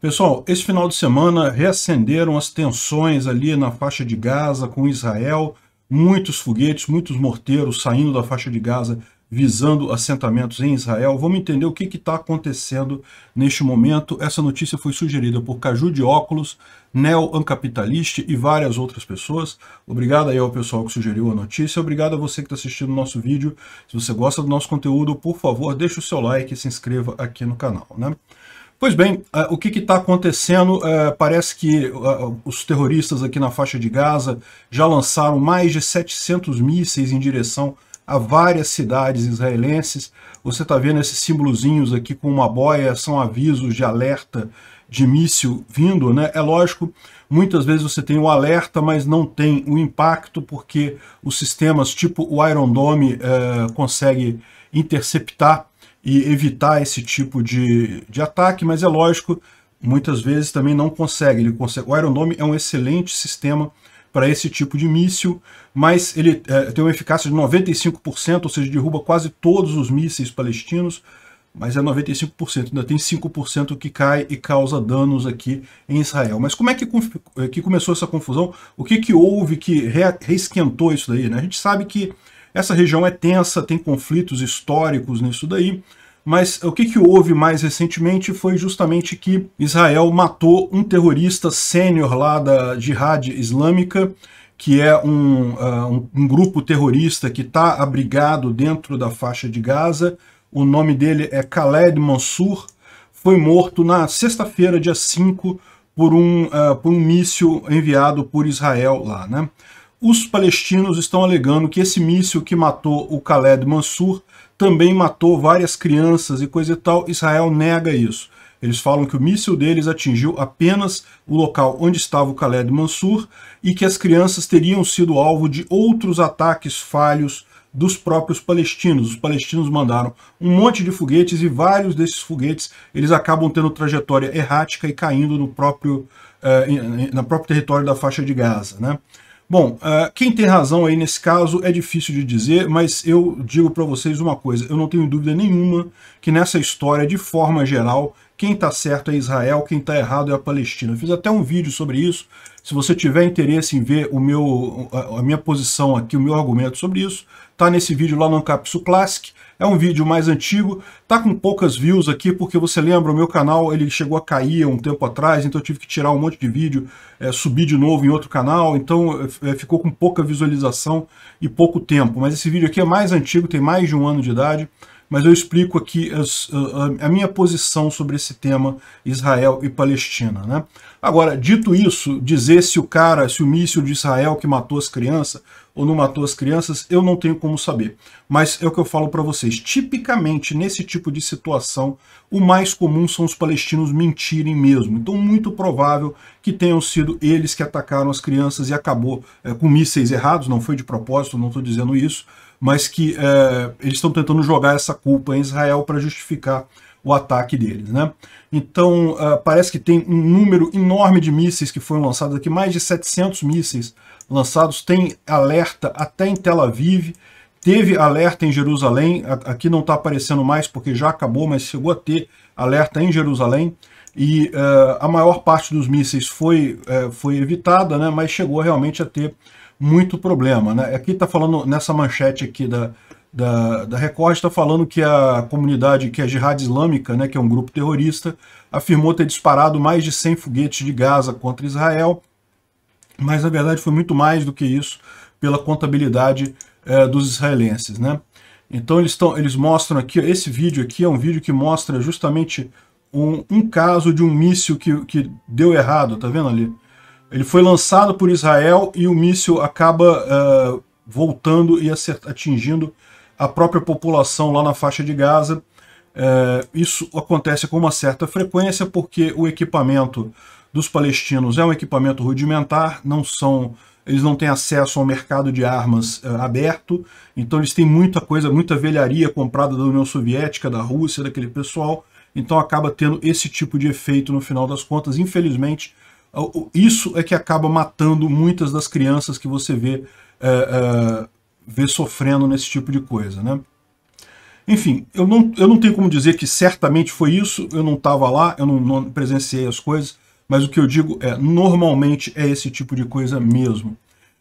Pessoal, esse final de semana reacenderam as tensões ali na faixa de Gaza com Israel, muitos foguetes, muitos morteiros saindo da faixa de Gaza visando assentamentos em Israel. Vamos entender o que está acontecendo neste momento. Essa notícia foi sugerida por Caju de Óculos, Neo Ancapitaliste e várias outras pessoas. Obrigado aí ao pessoal que sugeriu a notícia. Obrigado a você que está assistindo o nosso vídeo. Se você gosta do nosso conteúdo, por favor, deixe o seu like e se inscreva aqui no canal. Né? Pois bem, é, o que está acontecendo? É, parece que é, os terroristas aqui na faixa de Gaza já lançaram mais de 700 mísseis em direção a várias cidades israelenses. Você está vendo esses símbolozinhos aqui com uma boia, são avisos de alerta de míssil vindo, né? É lógico, muitas vezes você tem o alerta, mas não tem o impacto, porque os sistemas tipo o Iron Dome é, consegue interceptar e evitar esse tipo de, de ataque, mas é lógico, muitas vezes também não consegue. Ele consegue. O aeronome é um excelente sistema para esse tipo de míssil, mas ele é, tem uma eficácia de 95%, ou seja, derruba quase todos os mísseis palestinos, mas é 95%, ainda tem 5% que cai e causa danos aqui em Israel. Mas como é que, que começou essa confusão? O que, que houve que re, reesquentou isso daí? Né? A gente sabe que essa região é tensa, tem conflitos históricos nisso daí, mas o que, que, houve mais recentemente foi justamente que Israel matou um terrorista sênior lá da Jihad Islâmica, que é um, uh, um, um grupo terrorista que está abrigado dentro da faixa de Gaza. O nome dele é Khaled Mansour. Foi morto na sexta-feira, dia 5, por um, uh, por um míssil enviado por Israel lá. Né? Os palestinos estão alegando que esse míssil que matou o Khaled Mansur também matou várias crianças e coisa e tal. Israel nega isso. Eles falam que o míssil deles atingiu apenas o local onde estava o Khaled Mansur e que as crianças teriam sido alvo de outros ataques falhos dos próprios palestinos. Os palestinos mandaram um monte de foguetes e vários desses foguetes eles acabam tendo trajetória errática e caindo no próprio, eh, próprio território da faixa de Gaza. Né? Bom, ah, quem tem razão aí nesse caso é difícil de dizer, mas eu digo para vocês uma coisa, eu não tenho dúvida nenhuma que nessa história, de forma geral, quem está certo é Israel, quem está errado é a Palestina. Eu fiz até um vídeo sobre isso, se você tiver interesse em ver o meu, a minha posição aqui, o meu argumento sobre isso, tá nesse vídeo lá no Ancapsu Classic. É um vídeo mais antigo, tá com poucas views aqui, porque você lembra, o meu canal ele chegou a cair um tempo atrás, então eu tive que tirar um monte de vídeo, é, subir de novo em outro canal, então é, é, ficou com pouca visualização e pouco tempo. Mas esse vídeo aqui é mais antigo, tem mais de um ano de idade mas eu explico aqui as, a, a, minha posição sobre esse tema Israel e Palestina. Né? Agora, dito isso, dizer se o cara, se o míssil de Israel que matou as crianças ou não matou as crianças, eu não tenho como saber. Mas é o que eu falo para vocês. Tipicamente, nesse tipo de situação, o mais comum são os palestinos mentirem mesmo. Então, muito provável que tenham sido eles que atacaram as crianças e acabou é, com mísseis errados, não foi de propósito, não estou dizendo isso, mas que é, eles estão tentando jogar essa culpa em Israel para justificar o ataque deles. Né? Então, uh, parece que tem um número enorme de mísseis que foram lançados aqui, mais de 700 mísseis lançados, tem alerta até em Tel Aviv, teve alerta em Jerusalém, aqui não está aparecendo mais porque já acabou, mas chegou a ter alerta em Jerusalém, e uh, a maior parte dos mísseis foi, uh, foi evitada, né, mas chegou realmente a ter muito problema. Né? Aqui está falando, nessa manchete aqui da, da, da Record, está falando que a comunidade, que é a Jihad Islâmica, né, que é um grupo terrorista, afirmou ter disparado mais de 100 foguetes de Gaza contra Israel, mas na verdade foi muito mais do que isso pela contabilidade eh, dos israelenses. Né? Então eles, tão, eles mostram aqui, esse vídeo aqui é um vídeo que mostra justamente um, um caso de um míssil que, que deu errado, tá vendo ali? Ele foi lançado por Israel e o míssil acaba uh, voltando e atingindo a própria população lá na faixa de Gaza. Uh, isso acontece com uma certa frequência porque o equipamento dos palestinos é um equipamento rudimentar, não são eles não têm acesso ao mercado de armas uh, aberto, então eles têm muita coisa, muita velharia comprada da União Soviética, da Rússia, daquele pessoal, então acaba tendo esse tipo de efeito no final das contas, infelizmente, isso é que acaba matando muitas das crianças que você vê, é, é, vê sofrendo nesse tipo de coisa, né? Enfim, eu não, eu não tenho como dizer que certamente foi isso, eu não estava lá, eu não, não presenciei as coisas, mas o que eu digo é, normalmente é esse tipo de coisa mesmo.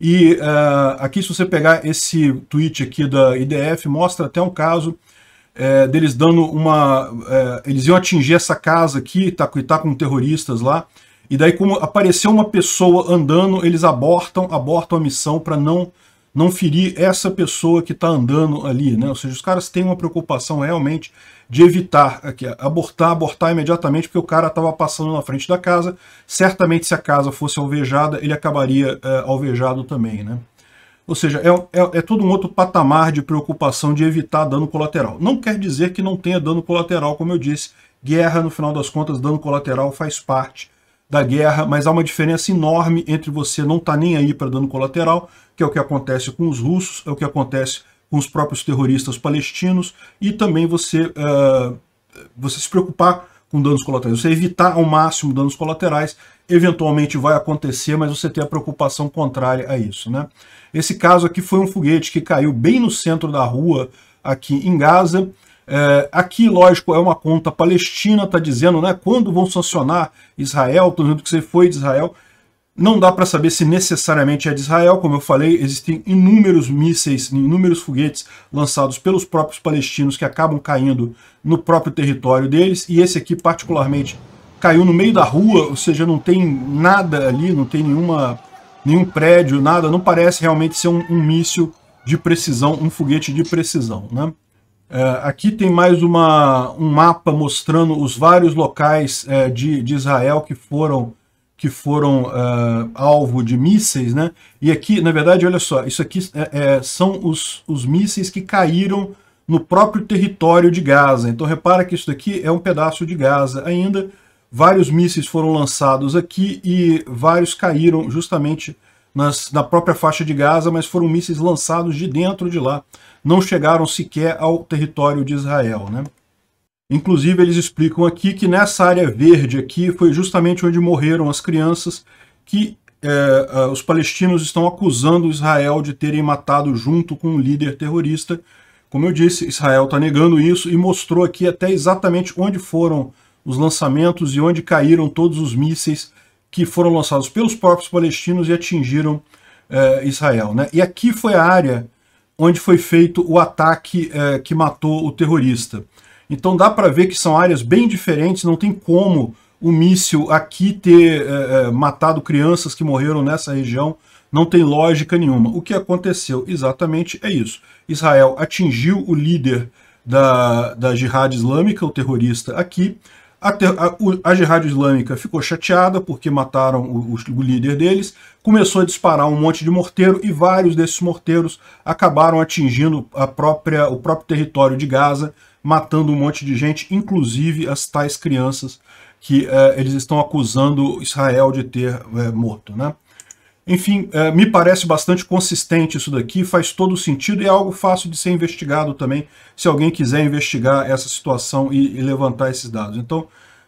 E uh, aqui, se você pegar esse tweet aqui da IDF, mostra até um caso é, deles dando uma... É, eles iam atingir essa casa aqui, tá, tá com terroristas lá, e daí, como apareceu uma pessoa andando, eles abortam, abortam a missão para não não ferir essa pessoa que está andando ali, né? Ou seja, os caras têm uma preocupação realmente de evitar, aqui, abortar, abortar imediatamente, porque o cara estava passando na frente da casa. Certamente, se a casa fosse alvejada, ele acabaria é, alvejado também, né? Ou seja, é, é, é todo um outro patamar de preocupação de evitar dano colateral. Não quer dizer que não tenha dano colateral, como eu disse. Guerra, no final das contas, dano colateral faz parte da guerra, mas há uma diferença enorme entre você não estar tá nem aí para dano colateral, que é o que acontece com os russos, é o que acontece com os próprios terroristas palestinos, e também você, uh, você se preocupar com danos colaterais, você evitar ao máximo danos colaterais, eventualmente vai acontecer, mas você tem a preocupação contrária a isso. Né? Esse caso aqui foi um foguete que caiu bem no centro da rua, aqui em Gaza, é, aqui, lógico, é uma conta palestina, está dizendo né, quando vão sancionar Israel, estão dizendo que você foi de Israel. Não dá para saber se necessariamente é de Israel, como eu falei, existem inúmeros mísseis, inúmeros foguetes lançados pelos próprios palestinos que acabam caindo no próprio território deles, e esse aqui particularmente caiu no meio da rua, ou seja, não tem nada ali, não tem nenhuma, nenhum prédio, nada, não parece realmente ser um, um míssil de precisão, um foguete de precisão, né? Uh, aqui tem mais uma, um mapa mostrando os vários locais uh, de, de, Israel que foram, que foram uh, alvo de mísseis, né? E aqui, na verdade, olha só, isso aqui são os, os mísseis que caíram no próprio território de Gaza. Então repara que isso daqui é um pedaço de Gaza ainda. Vários mísseis foram lançados aqui e vários caíram justamente nas, na própria faixa de Gaza, mas foram mísseis lançados de dentro de lá. Não chegaram sequer ao território de Israel. Né? Inclusive, eles explicam aqui que nessa área verde aqui foi justamente onde morreram as crianças que eh, eh, os palestinos estão acusando Israel de terem matado junto com um líder terrorista. Como eu disse, Israel está negando isso e mostrou aqui até exatamente onde foram os lançamentos e onde caíram todos os mísseis que foram lançados pelos próprios palestinos e atingiram eh, Israel. Né? E aqui foi a área onde foi feito o ataque eh, que matou o terrorista. Então dá para ver que são áreas bem diferentes, não tem como o míssil aqui ter eh, matado crianças que morreram nessa região, não tem lógica nenhuma. O que aconteceu exatamente é isso. Israel atingiu o líder da, da Jihad Islâmica, o terrorista aqui, a, a, a Jihad Islâmica ficou chateada porque mataram o, o, líder deles, começou a disparar um monte de morteiro e vários desses morteiros acabaram atingindo a própria, o próprio território de Gaza, matando um monte de gente, inclusive as tais crianças que eh, eles estão acusando Israel de ter eh, morto. Né? Enfim, eh, me parece bastante consistente isso daqui, faz todo sentido e é algo fácil de ser investigado também, se alguém quiser investigar essa situação e, e levantar esses dados. Então,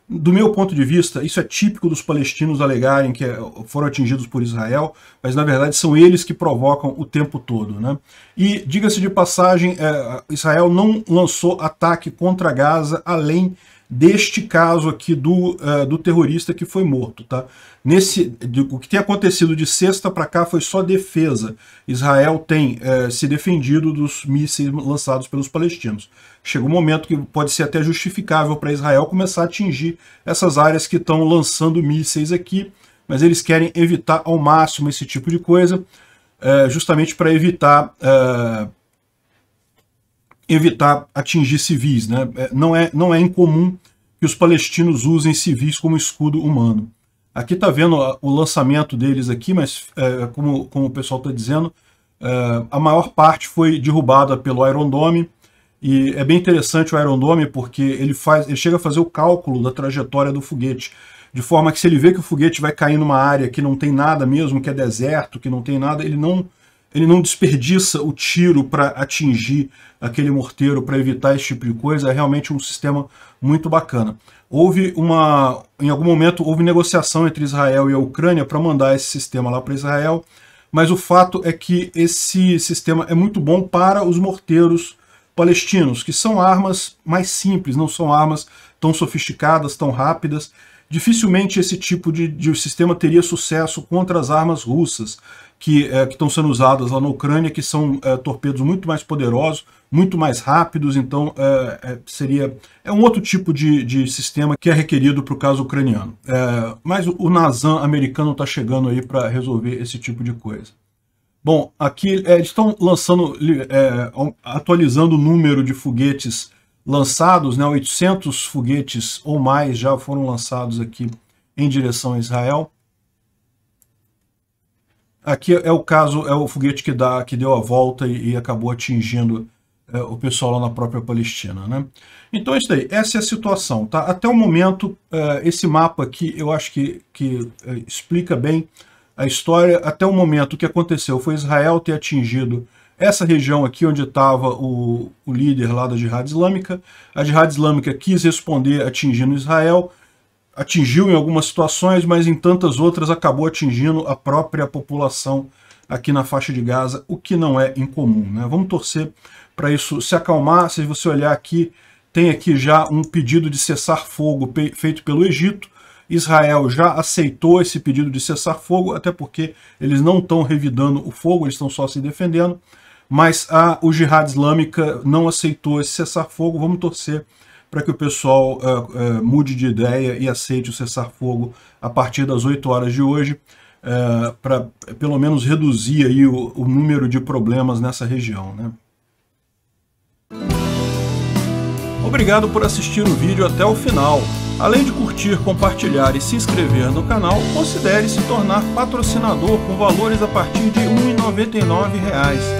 do meu ponto de vista, isso é típico dos palestinos alegarem que eh, foram atingidos por Israel, mas na verdade são eles que provocam o tempo todo. Né? E, diga-se de passagem, eh, Israel não lançou ataque contra Gaza além deste caso aqui do, uh, do terrorista que foi morto. Tá? Nesse, de, o que tem acontecido de sexta para cá foi só defesa. Israel tem uh, se defendido dos mísseis lançados pelos palestinos. Chega um momento que pode ser até justificável para Israel começar a atingir essas áreas que estão lançando mísseis aqui, mas eles querem evitar ao máximo esse tipo de coisa, uh, justamente para evitar evitar atingir civis. Né? É, não, é, não é incomum que os palestinos usem civis como escudo humano. Aqui está vendo o lançamento deles aqui, mas é, como, como o pessoal está dizendo, é, a maior parte foi derrubada pelo Iron Dome, e é bem interessante o Iron Dome porque ele, faz, ele chega a fazer o cálculo da trajetória do foguete, de forma que se ele vê que o foguete vai cair numa área que não tem nada mesmo, que é deserto, que não tem nada, ele não ele não desperdiça o tiro para atingir aquele morteiro, para evitar esse tipo de coisa, é realmente um sistema muito bacana. Houve uma, em algum momento, houve negociação entre Israel e a Ucrânia para mandar esse sistema lá para Israel, mas o fato é que esse sistema é muito bom para os morteiros palestinos, que são armas mais simples, não são armas tão sofisticadas, tão rápidas, dificilmente esse tipo de, de sistema teria sucesso contra as armas russas que é, estão sendo usadas lá na Ucrânia, que são é, torpedos muito mais poderosos, muito mais rápidos, então é, é seria é um outro tipo de, de sistema que é requerido para o caso ucraniano. É, mas o, o americano está chegando aí para resolver esse tipo de coisa. Bom, aqui é, eles estão lançando, atualizando o número de foguetes lançados, né, 800 foguetes ou mais já foram lançados aqui em direção a Israel. Aqui é o caso, é o foguete que, dá, que deu a volta e, e acabou atingindo é, o pessoal lá na própria Palestina. Né? Então é isso daí, essa é a situação. Tá? Até o momento, é, esse mapa aqui eu acho que, que é, explica bem a história. Até o momento o que aconteceu foi Israel ter atingido essa região aqui onde estava o, o, líder lá da Jihad Islâmica. A Jihad Islâmica quis responder atingindo Israel, atingiu em algumas situações, mas em tantas outras acabou atingindo a própria população aqui na faixa de Gaza, o que não é incomum. Né? Vamos torcer para isso se acalmar. Se você olhar aqui, tem aqui já um pedido de cessar fogo feito pelo Egito, Israel já aceitou esse pedido de cessar fogo, até porque eles não estão revidando o fogo, eles estão só se defendendo mas a, ah, o Jihad Islâmica não aceitou esse cessar-fogo. Vamos torcer para que o pessoal uh, uh, mude de ideia e aceite o cessar-fogo a partir das 8 horas de hoje, uh, para pelo menos reduzir aí o, o, número de problemas nessa região. Né? Obrigado por assistir o vídeo até o final. Além de curtir, compartilhar e se inscrever no canal, considere se tornar patrocinador com valores a partir de R$ 1,99